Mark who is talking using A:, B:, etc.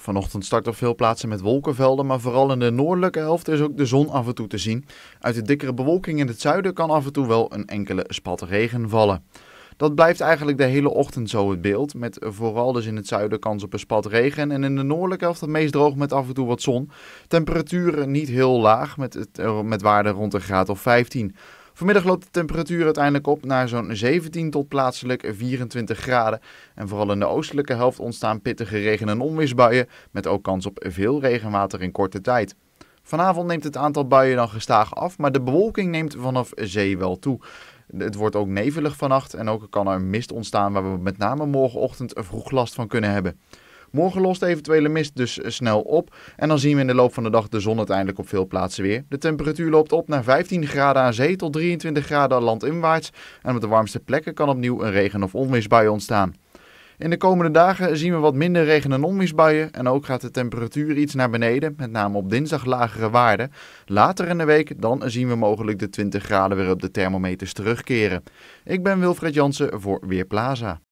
A: Vanochtend start er veel plaatsen met wolkenvelden, maar vooral in de noordelijke helft is ook de zon af en toe te zien. Uit de dikkere bewolking in het zuiden kan af en toe wel een enkele spat regen vallen. Dat blijft eigenlijk de hele ochtend zo het beeld, met vooral dus in het zuiden kans op een spat regen en in de noordelijke helft het meest droog met af en toe wat zon. Temperaturen niet heel laag, met, met waarden rond een graad of 15. Vanmiddag loopt de temperatuur uiteindelijk op naar zo'n 17 tot plaatselijk 24 graden. En vooral in de oostelijke helft ontstaan pittige regen- en onweersbuien, met ook kans op veel regenwater in korte tijd. Vanavond neemt het aantal buien dan gestaag af, maar de bewolking neemt vanaf zee wel toe. Het wordt ook nevelig vannacht en ook kan er mist ontstaan waar we met name morgenochtend vroeg last van kunnen hebben. Morgen lost de eventuele mist dus eh, snel op. En dan zien we in de loop van de dag de zon uiteindelijk op veel plaatsen weer. De temperatuur loopt op naar 15 graden aan zee tot 23 graden landinwaarts. En op de warmste plekken kan opnieuw een regen- of onweersbui ontstaan. In de komende dagen zien we wat minder regen- en onweersbuien en ook gaat de temperatuur iets naar beneden, met name op dinsdag lagere waarden. Later in de week dan zien we mogelijk de 20 graden weer op de thermometers terugkeren. Ik ben Wilfred Jansen voor Weerplaza.